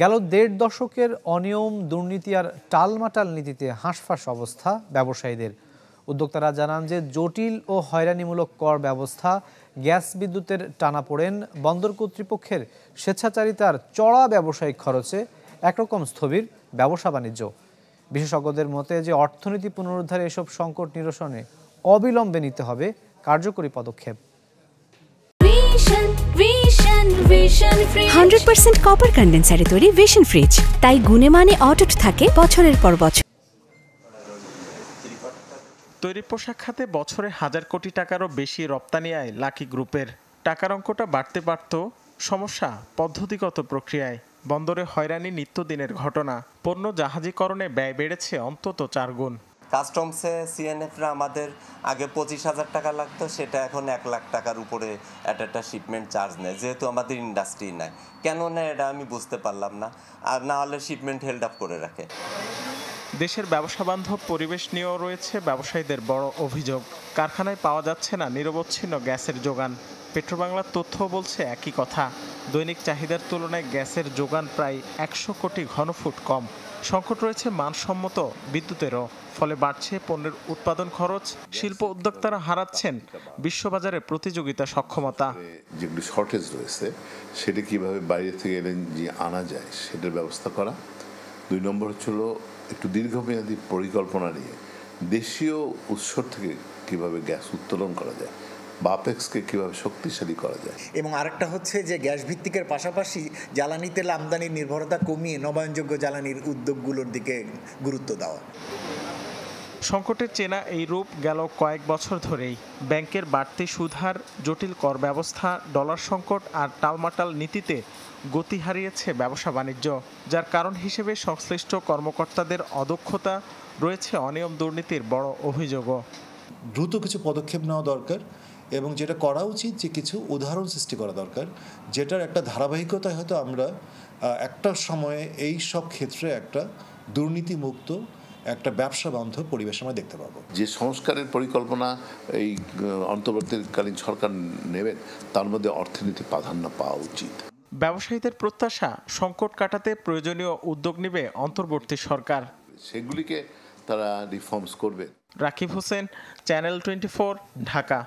গেল দেড় দশকের অনিয়ম দুর্নীতি আর টালমাটাল নীতিতে হাঁসফাঁস অবস্থা ব্যবসায়ীদের উদ্যোক্তারা জানান যে জটিল ও হয়রানিমূলক কর ব্যবস্থা গ্যাস বিদ্যুতের টানা পড়েন বন্দর কর্তৃপক্ষের স্বেচ্ছাচারিতার চড়া ব্যবসায়িক খরচে একরকম স্থবির ব্যবসা বাণিজ্য বিশেষজ্ঞদের মতে যে অর্থনীতি পুনরুদ্ধারে এসব সংকট নিরসনে অবিলম্বে নিতে হবে কার্যকরী পদক্ষেপ হান্ড্রেড পার্সেন্ট কপার কন্ডেন্সারে তৈরি ভিশন ফ্রিজ তাই গুণে মানে অটুট থাকে বছরের পর বছর তৈরি পোশাক খাতে বছরে হাজার কোটি টাকারও বেশি রপ্তানি আয় লাকি গ্রুপের টাকার অঙ্কটা বাড়তে পারত সমস্যা পদ্ধতিগত প্রক্রিয়ায় বন্দরে হয়রানি নিত্যদিনের ঘটনা পণ্য জাহাজীকরণে ব্যয় বেড়েছে অন্তত চার গুণ কাস্টমসে সিএনএফরা আমাদের আগে পঁচিশ হাজার টাকা লাগতো সেটা এখন এক লাখ টাকার উপরে এটা একটা শিপমেন্ট চার্জ নেয় যেহেতু আমাদের ইন্ডাস্ট্রি নাই কেন না এটা আমি বুঝতে পারলাম না আর না হলে শিপমেন্ট হেল্ড আপ করে রাখে দেশের ব্যবসা বান্ধব পরিবেশ নিয়েও রয়েছে ব্যবসায়ীদের বড় অভিযোগ কারখানায় পাওয়া যাচ্ছে না নিরবচ্ছিন্ন গ্যাসের যোগান পেট্রোবাংলার তথ্য বলছে একই কথা দৈনিক চাহিদার তুলনায় গ্যাসের যোগান প্রায় একশো কোটি ঘনফুট কম সংকট রয়েছে মানসম্মত বিদ্যুতেরও ফলে বাড়ছে পণ্যের উৎপাদন খরচ শিল্প উদ্যোক্তারা হারাচ্ছেন বিশ্ববাজারে প্রতিযোগিতা সক্ষমতা যেগুলি শর্টেজ রয়েছে সেটা কিভাবে বাইরে থেকে এলএনজি আনা যায় সেটার ব্যবস্থা করা দুই নম্বর হচ্ছিল একটু দীর্ঘমেয়াদী পরিকল্পনা নিয়ে দেশীয় উৎস থেকে কিভাবে গ্যাস উত্তোলন করা যায় বা আপেক্সকে কীভাবে শক্তিশালী করা যায় এবং আরেকটা হচ্ছে যে গ্যাস ভিত্তিকের পাশাপাশি জ্বালানি তেল আমদানির নির্ভরতা কমিয়ে নবায়নযোগ্য জ্বালানির উদ্যোগগুলোর দিকে গুরুত্ব দেওয়া সংকটের চেনা এই রূপ গেল কয়েক বছর ধরেই ব্যাংকের বাড়তি সুধার জটিল কর ব্যবস্থা ডলার সংকট আর টালমাটাল নীতিতে গতি হারিয়েছে ব্যবসা বাণিজ্য যার কারণ হিসেবে সংশ্লিষ্ট কর্মকর্তাদের অদক্ষতা রয়েছে অনিয়ম দুর্নীতির বড় অভিযোগও দ্রুত কিছু পদক্ষেপ নেওয়া দরকার এবং যেটা করা উচিত যে কিছু উদাহরণ সৃষ্টি করা দরকার যেটার একটা ধারাবাহিকতায় হয়তো আমরা একটা সময়ে এই সব ক্ষেত্রে একটা দুর্নীতিমুক্ত একটা ব্যবসা বান্ধব পরিবেশ আমরা দেখতে পাবো যে সংস্কারের পরিকল্পনা এই অন্তর্বর্তীকালীন সরকার নেবেন তার মধ্যে অর্থনীতি প্রাধান্য পাওয়া উচিত ব্যবসায়ীদের প্রত্যাশা সংকট কাটাতে প্রয়োজনীয় উদ্যোগ নেবে অন্তর্বর্তী সরকার সেগুলিকে তারা রিফর্মস করবে রাকিব হোসেন চ্যানেল টোয়েন্টি ঢাকা